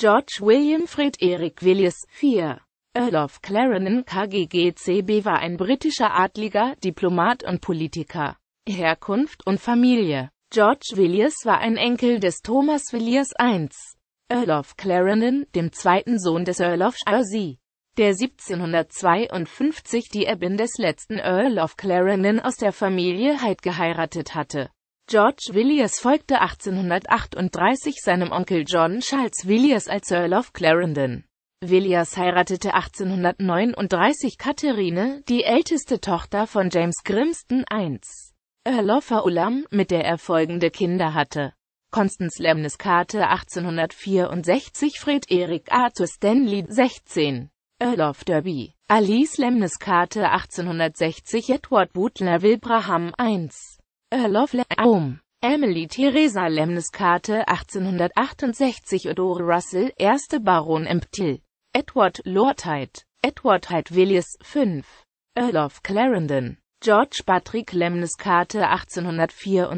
George William Fred Eric Willis, 4. Earl of Clarendon KGGCB war ein britischer Adliger, Diplomat und Politiker. Herkunft und Familie George Villiers war ein Enkel des Thomas Villiers I, Earl of Clarendon, dem zweiten Sohn des Earl of Jersey, der 1752 die Erbin des letzten Earl of Clarendon aus der Familie Hyde geheiratet hatte George Villiers folgte 1838 seinem Onkel John Charles Villiers als Earl of Clarendon. Villiers heiratete 1839 Katharine, die älteste Tochter von James Grimston I, Earl of Ulam, mit der er folgende Kinder hatte. Constance Lemnes Karte 1864 Fred Eric Arthur Stanley 16 Earl of Derby Alice Lemnes Karte 1860 Edward Wood Wilbraham Braham 1 Earl of Home. Emily Theresa Lemniskate 1868 Odore Russell, erste Baron Emptil. Edward Lord Hyde. Edward Hyde Willis 5. Earl of Clarendon. George Patrick Lemniskate 1884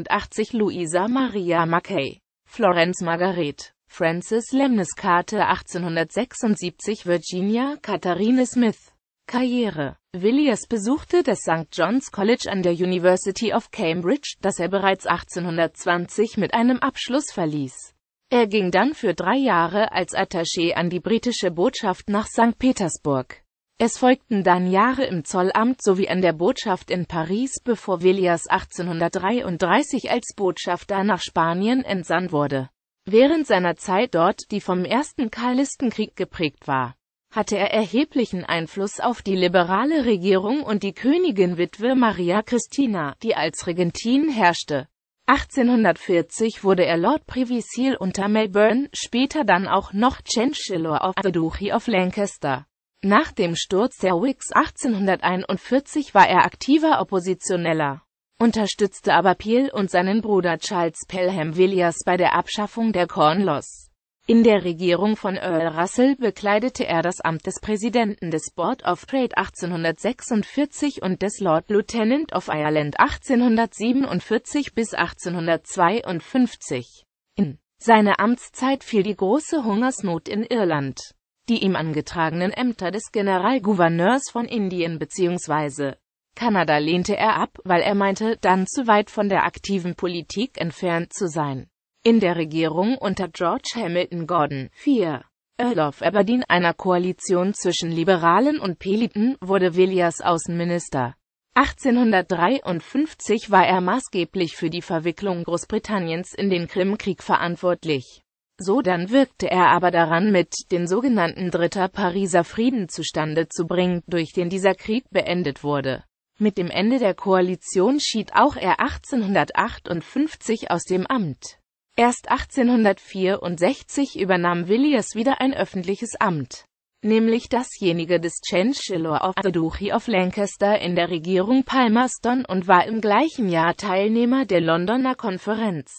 Luisa Maria Mackay. Florence Margaret. Frances Lemniskate 1876 Virginia Katharine Smith. Karriere Villiers besuchte das St. John's College an der University of Cambridge, das er bereits 1820 mit einem Abschluss verließ. Er ging dann für drei Jahre als Attaché an die britische Botschaft nach St. Petersburg. Es folgten dann Jahre im Zollamt sowie an der Botschaft in Paris, bevor Villiers 1833 als Botschafter nach Spanien entsandt wurde. Während seiner Zeit dort, die vom Ersten Karlistenkrieg geprägt war, hatte er erheblichen Einfluss auf die liberale Regierung und die Königin-Witwe Maria Christina, die als Regentin herrschte. 1840 wurde er Lord Privy Seal unter Melbourne, später dann auch noch Chancellor of the Duchy of Lancaster. Nach dem Sturz der Whigs 1841 war er aktiver Oppositioneller, unterstützte aber Peel und seinen Bruder Charles Pelham Villiers bei der Abschaffung der Corn Laws. In der Regierung von Earl Russell bekleidete er das Amt des Präsidenten des Board of Trade 1846 und des Lord Lieutenant of Ireland 1847 bis 1852. In seine Amtszeit fiel die große Hungersnot in Irland. Die ihm angetragenen Ämter des Generalgouverneurs von Indien bzw. Kanada lehnte er ab, weil er meinte, dann zu weit von der aktiven Politik entfernt zu sein in der Regierung unter George Hamilton Gordon. 4. Earl of Aberdeen einer Koalition zwischen Liberalen und Peliten wurde Villiers Außenminister. 1853 war er maßgeblich für die Verwicklung Großbritanniens in den Krimkrieg verantwortlich. So dann wirkte er aber daran mit, den sogenannten Dritter Pariser Frieden zustande zu bringen, durch den dieser Krieg beendet wurde. Mit dem Ende der Koalition schied auch er 1858 aus dem Amt. Erst 1864 übernahm Villiers wieder ein öffentliches Amt, nämlich dasjenige des Chancellor of the Duchy of Lancaster in der Regierung Palmerston und war im gleichen Jahr Teilnehmer der Londoner Konferenz.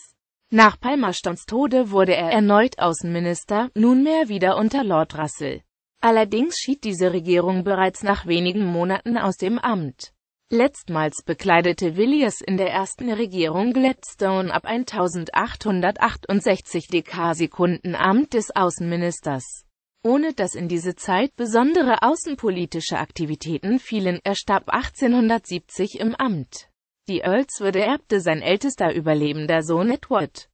Nach Palmerstons Tode wurde er erneut Außenminister, nunmehr wieder unter Lord Russell. Allerdings schied diese Regierung bereits nach wenigen Monaten aus dem Amt. Letztmals bekleidete Villiers in der ersten Regierung Gladstone ab 1868 Dekarsekunden Amt des Außenministers. Ohne dass in diese Zeit besondere außenpolitische Aktivitäten fielen, er starb 1870 im Amt. Die Earlswürde erbte sein ältester überlebender Sohn Edward.